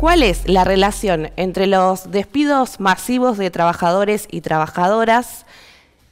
¿Cuál es la relación entre los despidos masivos de trabajadores y trabajadoras,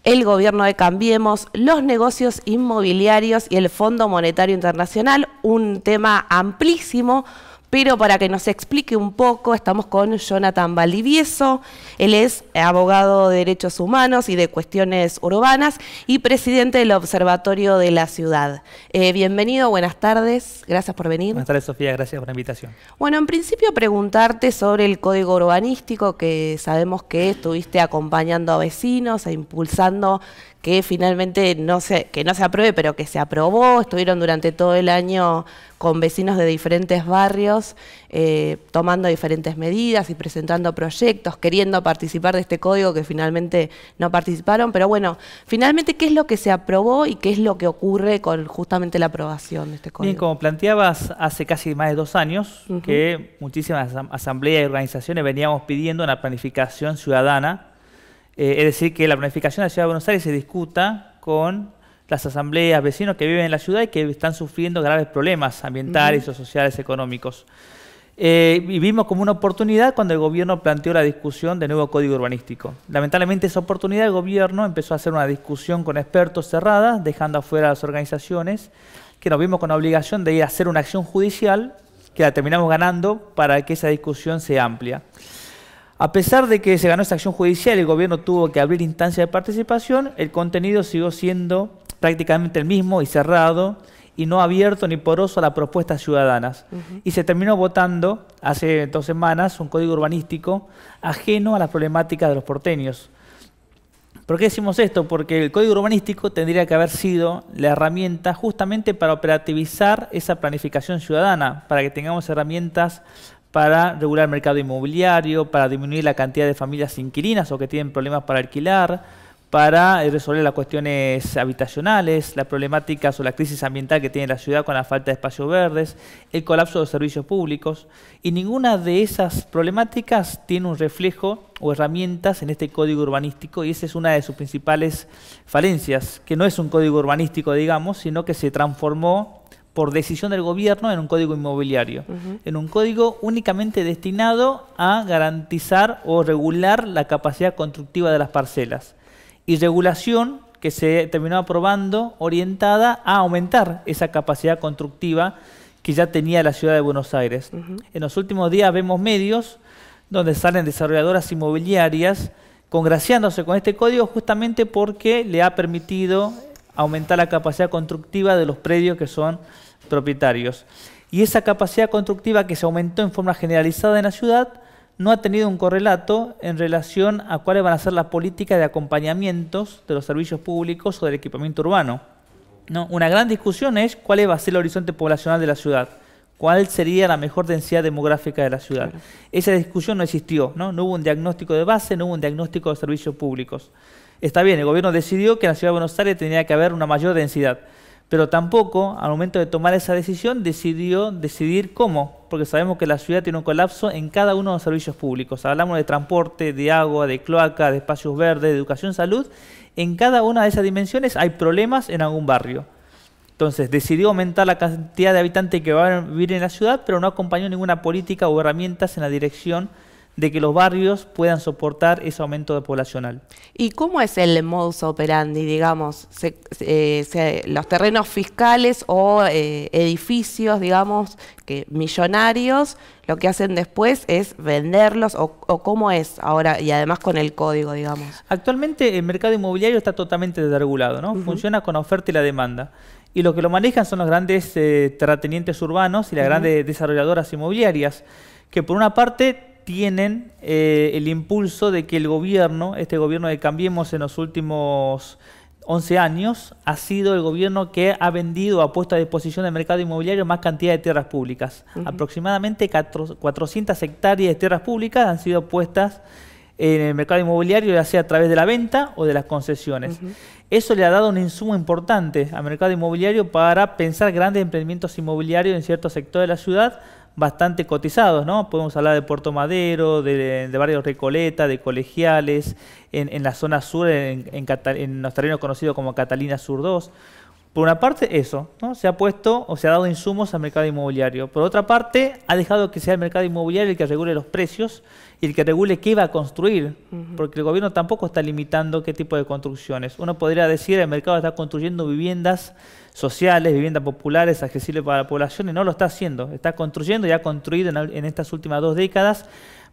el gobierno de Cambiemos, los negocios inmobiliarios y el Fondo Monetario Internacional? Un tema amplísimo pero para que nos explique un poco, estamos con Jonathan Valdivieso. Él es abogado de derechos humanos y de cuestiones urbanas y presidente del Observatorio de la Ciudad. Eh, bienvenido, buenas tardes. Gracias por venir. Buenas tardes, Sofía. Gracias por la invitación. Bueno, en principio preguntarte sobre el código urbanístico que sabemos que estuviste acompañando a vecinos e impulsando que finalmente no se, que no se apruebe, pero que se aprobó, estuvieron durante todo el año con vecinos de diferentes barrios eh, tomando diferentes medidas y presentando proyectos, queriendo participar de este código que finalmente no participaron, pero bueno, finalmente qué es lo que se aprobó y qué es lo que ocurre con justamente la aprobación de este código. como planteabas hace casi más de dos años, que muchísimas asambleas y organizaciones veníamos pidiendo una planificación ciudadana eh, es decir, que la planificación de la Ciudad de Buenos Aires se discuta con las asambleas, vecinos que viven en la ciudad y que están sufriendo graves problemas ambientales, o sociales, económicos. Eh, y vimos como una oportunidad cuando el gobierno planteó la discusión del nuevo código urbanístico. Lamentablemente esa oportunidad el gobierno empezó a hacer una discusión con expertos cerrada, dejando afuera a las organizaciones, que nos vimos con la obligación de ir a hacer una acción judicial, que la terminamos ganando para que esa discusión se amplia. A pesar de que se ganó esta acción judicial, el gobierno tuvo que abrir instancias de participación, el contenido siguió siendo prácticamente el mismo y cerrado y no abierto ni poroso a las propuestas ciudadanas. Y se terminó votando hace dos semanas un código urbanístico ajeno a las problemáticas de los porteños. ¿Por qué decimos esto? Porque el código urbanístico tendría que haber sido la herramienta justamente para operativizar esa planificación ciudadana, para que tengamos herramientas para regular el mercado inmobiliario, para disminuir la cantidad de familias inquilinas o que tienen problemas para alquilar, para eh, resolver las cuestiones habitacionales, las problemáticas o la crisis ambiental que tiene la ciudad con la falta de espacios verdes, el colapso de servicios públicos. Y ninguna de esas problemáticas tiene un reflejo o herramientas en este código urbanístico y esa es una de sus principales falencias, que no es un código urbanístico, digamos, sino que se transformó por decisión del gobierno en un código inmobiliario, en un código únicamente destinado a garantizar o regular la capacidad constructiva de las parcelas. Y regulación que se terminó aprobando orientada a aumentar esa capacidad constructiva que ya tenía la ciudad de Buenos Aires. En los últimos días vemos medios donde salen desarrolladoras inmobiliarias congraciándose con este código justamente porque le ha permitido aumentar la capacidad constructiva de los predios que son propietarios. Y esa capacidad constructiva que se aumentó en forma generalizada en la ciudad no ha tenido un correlato en relación a cuáles van a ser las políticas de acompañamientos de los servicios públicos o del equipamiento urbano. ¿No? Una gran discusión es cuál va a ser el horizonte poblacional de la ciudad, cuál sería la mejor densidad demográfica de la ciudad. Esa discusión no existió, ¿no? no hubo un diagnóstico de base, no hubo un diagnóstico de servicios públicos. Está bien, el gobierno decidió que en la ciudad de Buenos Aires tenía que haber una mayor densidad pero tampoco al momento de tomar esa decisión decidió decidir cómo, porque sabemos que la ciudad tiene un colapso en cada uno de los servicios públicos. Hablamos de transporte, de agua, de cloaca, de espacios verdes, de educación, salud. En cada una de esas dimensiones hay problemas en algún barrio. Entonces decidió aumentar la cantidad de habitantes que van a vivir en la ciudad, pero no acompañó ninguna política o herramientas en la dirección de que los barrios puedan soportar ese aumento de poblacional. ¿Y cómo es el modus operandi, digamos, eh, los terrenos fiscales o eh, edificios, digamos, que millonarios, lo que hacen después es venderlos o, cómo es ahora y además con el código, digamos? Actualmente el mercado inmobiliario está totalmente desregulado, ¿no? Funciona con la oferta y la demanda. Y lo que lo manejan son los grandes eh, terratenientes urbanos y las grandes desarrolladoras inmobiliarias, que por una parte tienen eh, el impulso de que el gobierno, este gobierno de Cambiemos en los últimos 11 años, ha sido el gobierno que ha vendido, ha puesto a disposición del mercado inmobiliario más cantidad de tierras públicas. Aproximadamente 400 hectáreas de tierras públicas han sido puestas en el mercado inmobiliario, ya sea a través de la venta o de las concesiones. Eso le ha dado un insumo importante al mercado inmobiliario para pensar grandes emprendimientos inmobiliarios en ciertos sectores de la ciudad, bastante cotizados, ¿no? Podemos hablar de Puerto Madero, de, de barrios Recoleta, de Colegiales, en, la zona sur, en, en, en los terrenos conocidos como Catalina Sur 2. Por una parte, eso, ¿no? Se ha puesto o se ha dado insumos al mercado inmobiliario. Por otra parte, ha dejado que sea el mercado inmobiliario el que regule los precios y el que regule qué va a construir, porque el gobierno tampoco está limitando qué tipo de construcciones. Uno podría decir, el mercado está construyendo viviendas sociales, viviendas populares, accesibles para la población, y no lo está haciendo. Está construyendo y ha construido en, estas últimas dos décadas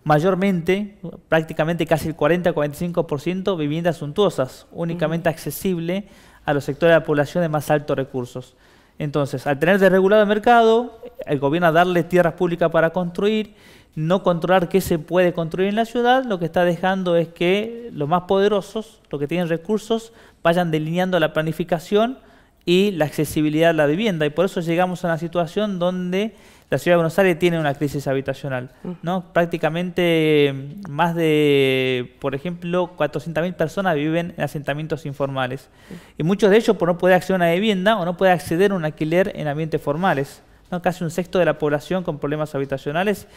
mayormente, prácticamente casi el 40-45%, viviendas suntuosas, únicamente accesibles accesible a los sectores de la población de más altos recursos. Entonces, al tener desregulado el mercado, el gobierno a darle tierras públicas para construir, no controlar qué se puede construir en la ciudad, lo que está dejando es que los más poderosos, los que tienen recursos, vayan delineando la planificación y la accesibilidad a la vivienda. Y por eso llegamos a una situación donde la ciudad de Buenos Aires tiene una crisis habitacional, ¿no? Prácticamente más de, por ejemplo, 400.000 personas viven en asentamientos informales y muchos de ellos por no poder acceder a una vivienda o no poder acceder a un alquiler en ambientes formales, ¿no? Casi un sexto de la población con problemas habitacionales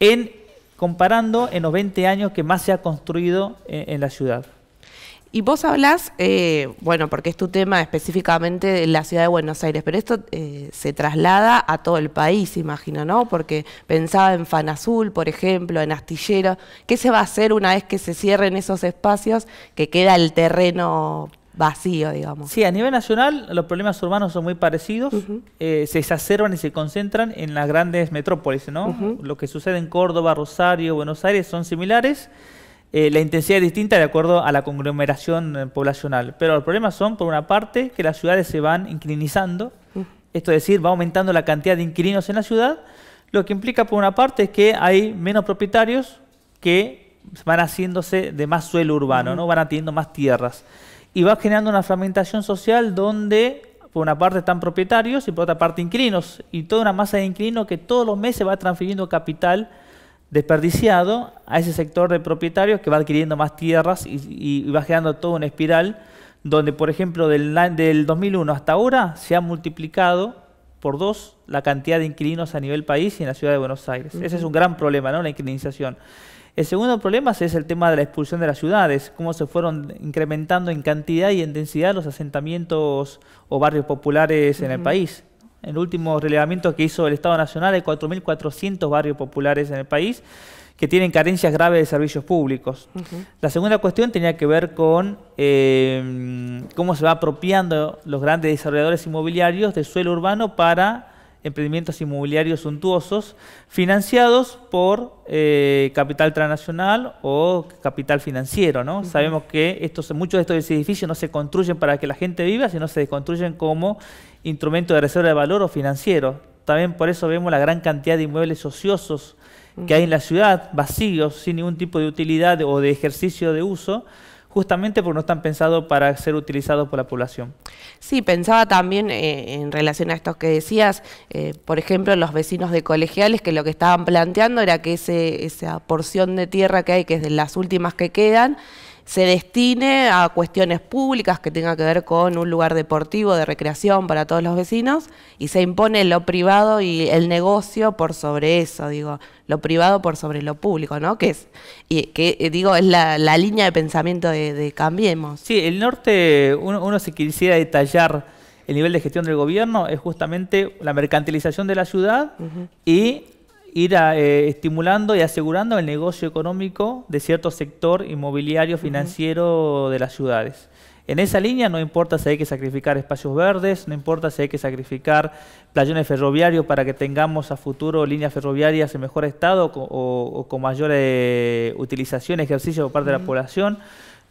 en comparando en los 20 años que más se ha construido eh, en la ciudad. Y vos hablas, eh, bueno, porque es tu tema específicamente de la ciudad de Buenos Aires, pero esto eh, se traslada a todo el país, imagino, ¿no? Porque pensaba en Azul, por ejemplo, en Astillero. ¿Qué se va a hacer una vez que se cierren esos espacios que queda el terreno vacío, digamos? Sí, a nivel nacional los problemas urbanos son muy parecidos. Eh, se exacerban y se concentran en las grandes metrópolis, ¿no? Lo que sucede en Córdoba, Rosario, Buenos Aires son similares. Eh, la intensidad es distinta de acuerdo a la conglomeración eh, poblacional, pero los problemas son, por una parte, que las ciudades se van inclinizando, mm. esto es decir, va aumentando la cantidad de inquilinos en la ciudad, lo que implica, por una parte, es que hay menos propietarios que van haciéndose de más suelo urbano, mm. ¿no? van adquiriendo más tierras, y va generando una fragmentación social donde por una parte están propietarios y por otra parte inquilinos, y toda una masa de inquilinos que todos los meses va transfiriendo capital desperdiciado a ese sector de propietarios que va adquiriendo más tierras y, va generando toda una espiral donde, por ejemplo, del, del 2001 hasta ahora se ha multiplicado por dos la cantidad de inquilinos a nivel país y en la ciudad de Buenos Aires. Ese es un gran problema, ¿no? la inquilinización. El segundo problema es el tema de la expulsión de las ciudades, cómo se fueron incrementando en cantidad y en densidad los asentamientos o barrios populares en el país el último relevamiento que hizo el Estado Nacional, hay 4.400 barrios populares en el país que tienen carencias graves de servicios públicos. La segunda cuestión tenía que ver con eh, cómo se va apropiando los grandes desarrolladores inmobiliarios del suelo urbano para emprendimientos inmobiliarios suntuosos financiados por eh, capital transnacional o capital financiero. ¿no? Sabemos que estos, muchos de estos edificios no se construyen para que la gente viva, sino se construyen como instrumento de reserva de valor o financiero. También por eso vemos la gran cantidad de inmuebles ociosos que hay en la ciudad, vacíos, sin ningún tipo de utilidad o de ejercicio de uso, justamente porque no están pensados para ser utilizados por la población. Sí, pensaba también eh, en relación a estos que decías, eh, por ejemplo, los vecinos de colegiales que lo que estaban planteando era que ese, esa porción de tierra que hay, que es de las últimas que quedan, se destine a cuestiones públicas que tenga que ver con un lugar deportivo, de recreación para todos los vecinos, y se impone lo privado y el negocio por sobre eso, digo, lo privado por sobre lo público, ¿no? Que es, y, que eh, digo, es la, línea de pensamiento de, Cambiemos. Sí, el norte, uno, si quisiera detallar el nivel de gestión del gobierno, es justamente la mercantilización de la ciudad y ir eh, estimulando y asegurando el negocio económico de cierto sector inmobiliario financiero de las ciudades. En esa línea no importa si hay que sacrificar espacios verdes, no importa si hay que sacrificar playones ferroviarios para que tengamos a futuro líneas ferroviarias en mejor estado o, con mayor utilización, ejercicio por parte de la población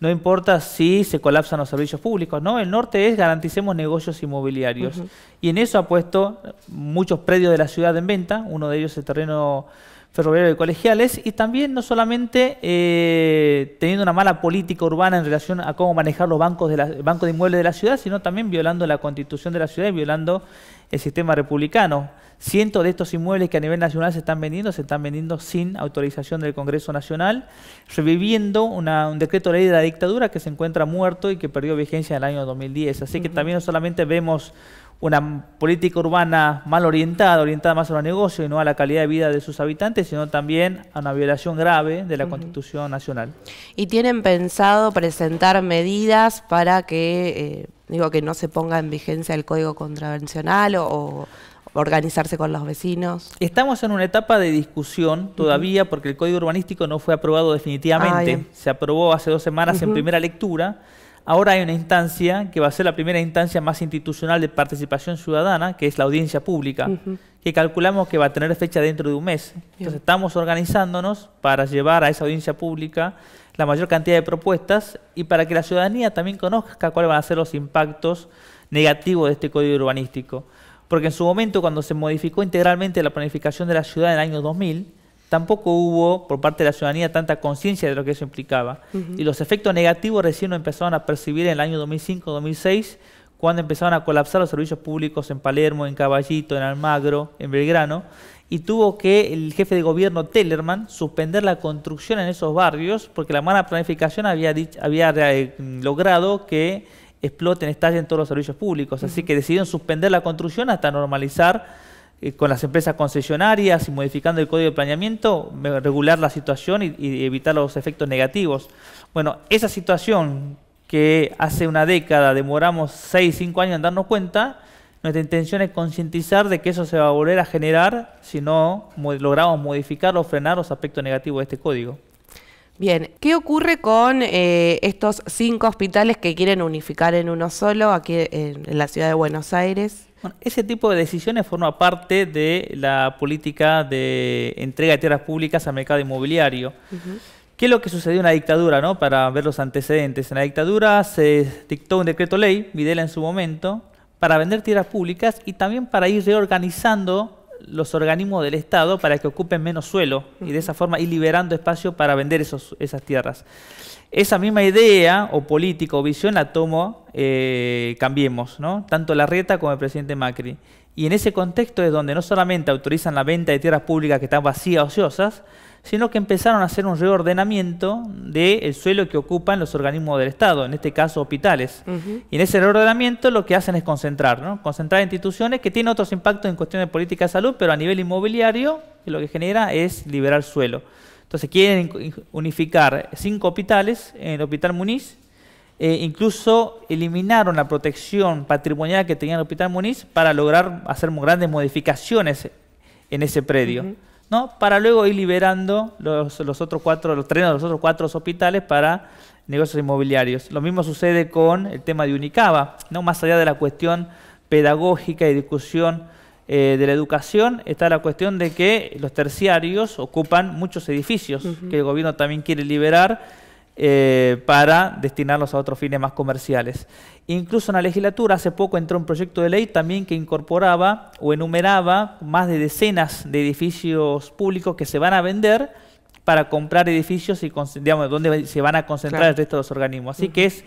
no importa si se colapsan los servicios públicos, ¿no? El norte es garanticemos negocios inmobiliarios. Y en eso ha puesto muchos predios de la ciudad en venta, uno de ellos el terreno ferroviario de colegiales y también no solamente eh, teniendo una mala política urbana en relación a cómo manejar los bancos de, de inmuebles de la ciudad, sino también violando la constitución de la ciudad y violando el sistema republicano. Cientos de estos inmuebles que a nivel nacional se están vendiendo, se están vendiendo sin autorización del Congreso Nacional, reviviendo un decreto de ley de la dictadura que se encuentra muerto y que perdió vigencia en el año 2010. Así que también no solamente vemos una política urbana mal orientada, orientada más a los negocios y no a la calidad de vida de sus habitantes, sino también a una violación grave de la Constitución Nacional. ¿Y tienen pensado presentar medidas para que, eh, digo, que no se ponga en vigencia el Código Contravencional o, organizarse con los vecinos? Estamos en una etapa de discusión todavía porque el Código Urbanístico no fue aprobado definitivamente. Ah, se aprobó hace dos semanas en primera lectura Ahora hay una instancia que va a ser la primera instancia más institucional de participación ciudadana, que es la audiencia pública, que calculamos que va a tener fecha dentro de un mes. Entonces estamos organizándonos para llevar a esa audiencia pública la mayor cantidad de propuestas y para que la ciudadanía también conozca cuáles van a ser los impactos negativos de este código urbanístico. Porque en su momento, cuando se modificó integralmente la planificación de la ciudad en el año 2000, tampoco hubo por parte de la ciudadanía tanta conciencia de lo que eso implicaba. Y los efectos negativos recién lo empezaron a percibir en el año 2005-2006, cuando empezaron a colapsar los servicios públicos en Palermo, en Caballito, en Almagro, en Belgrano, y tuvo que el jefe de gobierno Tellerman suspender la construcción en esos barrios porque la mala planificación había, mm, logrado que exploten, estallen todos los servicios públicos. Así que decidieron suspender la construcción hasta normalizar eh, con las empresas concesionarias y modificando el código de planeamiento, regular la situación y, evitar los efectos negativos. Bueno, esa situación que hace una década demoramos 6, 5 años en darnos cuenta, nuestra intención es concientizar de que eso se va a volver a generar si no logramos modificar o frenar los aspectos negativos de este código. Bien, ¿qué ocurre con eh, estos cinco hospitales que quieren unificar en uno solo aquí en la ciudad de Buenos Aires? Bueno, ese tipo de decisiones forma parte de la política de entrega de tierras públicas al mercado inmobiliario. ¿Qué es lo que sucedió en la dictadura, Para ver los antecedentes. En la dictadura se dictó un decreto ley, Videla en su momento, para vender tierras públicas y también para ir reorganizando los organismos del Estado para que ocupen menos suelo y de esa forma ir liberando espacio para vender esas tierras. Esa misma idea o política o visión la tomo eh, Cambiemos, ¿no? tanto RIETA como el presidente Macri. Y en ese contexto es donde no solamente autorizan la venta de tierras públicas que están vacías, ociosas, sino que empezaron a hacer un reordenamiento del suelo que ocupan los organismos del Estado, en este caso hospitales. Y en ese reordenamiento lo que hacen es concentrar, ¿no? concentrar instituciones que tienen otros impactos en cuestiones de política de salud, pero a nivel inmobiliario lo que genera es liberar suelo. Entonces quieren unificar cinco hospitales en el Hospital Muniz, eh, incluso eliminaron la protección patrimonial que tenía el Hospital Muniz para lograr hacer grandes modificaciones en ese predio. ¿no? Para luego ir liberando los, los otros cuatro, los terrenos de los otros cuatro hospitales para negocios inmobiliarios. Lo mismo sucede con el tema de Unicaba, ¿no? Más allá de la cuestión pedagógica y discusión eh, de la educación, está la cuestión de que los terciarios ocupan muchos edificios que el gobierno también quiere liberar eh, para destinarlos a otros fines más comerciales. Incluso en la legislatura hace poco entró un proyecto de ley también que incorporaba o enumeraba más de decenas de edificios públicos que se van a vender para comprar edificios y donde se van a concentrar el resto de los organismos. Así que es,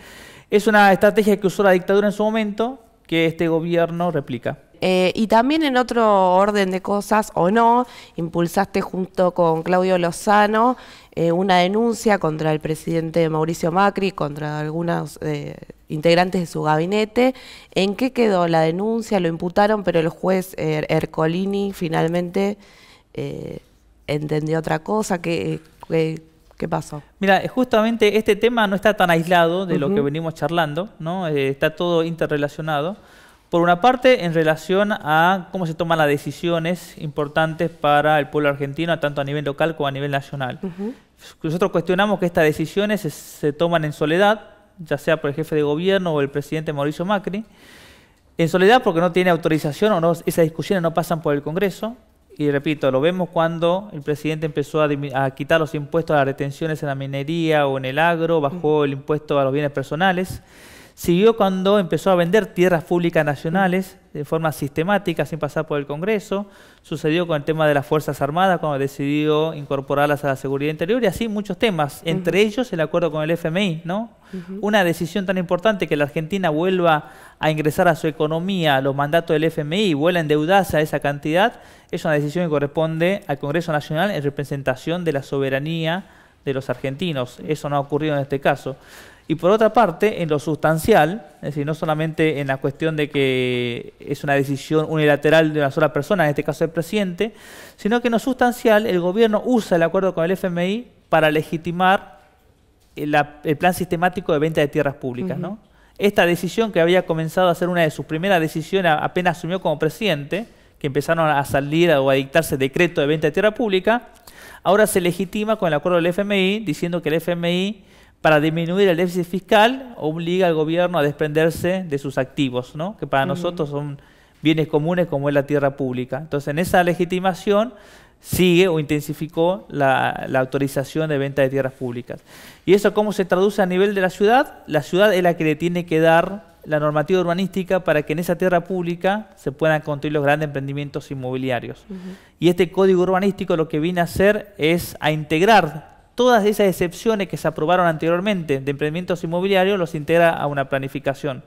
es una estrategia que usó la dictadura en su momento que este gobierno replica. Eh, y también en otro orden de cosas, o no, impulsaste junto con Claudio Lozano eh, una denuncia contra el presidente Mauricio Macri, contra algunos eh, integrantes de su gabinete. ¿En qué quedó la denuncia? Lo imputaron, pero el juez eh, Ercolini finalmente entendió otra cosa. ¿Qué pasó? Mira, justamente este tema no está tan aislado de lo que venimos charlando, ¿no? está todo interrelacionado. Por una parte, en relación a cómo se toman las decisiones importantes para el pueblo argentino, tanto a nivel local como a nivel nacional. Nosotros cuestionamos que estas decisiones se, toman en soledad, ya sea por el jefe de gobierno o el presidente Mauricio Macri, en soledad porque no tiene autorización o esas discusiones no pasan por el Congreso. Y repito, lo vemos cuando el presidente empezó a, a quitar los impuestos a las retenciones en la minería o en el agro, bajó el impuesto a los bienes personales. Siguió cuando empezó a vender tierras públicas nacionales de forma sistemática, sin pasar por el Congreso. Sucedió con el tema de las Fuerzas Armadas, cuando decidió incorporarlas a la seguridad interior y así muchos temas, entre ellos el acuerdo con el FMI, ¿no? Una decisión tan importante que la Argentina vuelva a ingresar a su economía los mandatos del FMI y vuelva a endeudarse a esa cantidad, es una decisión que corresponde al Congreso Nacional en representación de la soberanía de los argentinos. Eso no ha ocurrido en este caso. Y por otra parte, en lo sustancial, es decir, no solamente en la cuestión de que es una decisión unilateral de una sola persona, en este caso el presidente, sino que en lo sustancial el gobierno usa el acuerdo con el FMI para legitimar el, plan sistemático de venta de tierras públicas. Esta decisión que había comenzado a ser una de sus primeras decisiones apenas asumió como presidente, que empezaron a salir o a dictarse decreto de venta de tierra pública, ahora se legitima con el acuerdo del FMI diciendo que el FMI para disminuir el déficit fiscal obliga al gobierno a desprenderse de sus activos, ¿no? que para nosotros son bienes comunes como es la tierra pública. Entonces, en esa legitimación sigue o intensificó la, autorización de venta de tierras públicas. ¿Y eso cómo se traduce a nivel de la ciudad? La ciudad es la que le tiene que dar la normativa urbanística para que en esa tierra pública se puedan construir los grandes emprendimientos inmobiliarios. Y este código urbanístico lo que viene a hacer es a integrar todas esas excepciones que se aprobaron anteriormente de emprendimientos inmobiliarios los integra a una planificación.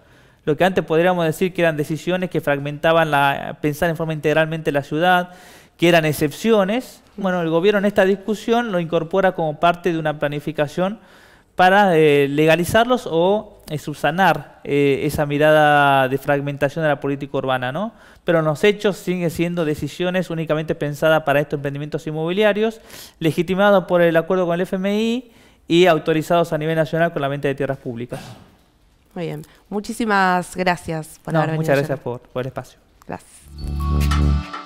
Lo que antes podríamos decir que eran decisiones que fragmentaban la, pensar en forma integralmente la ciudad, que eran excepciones. Bueno, el gobierno en esta discusión lo incorpora como parte de una planificación para eh, legalizarlos o eh, subsanar eh, esa mirada de fragmentación de la política urbana, ¿no? Pero los hechos siguen siendo decisiones únicamente pensadas para estos emprendimientos inmobiliarios, legitimados por el acuerdo con el FMI y autorizados a nivel nacional con la venta de tierras públicas. Muy bien. Muchísimas gracias por haber venido Muchas gracias por el espacio. Gracias.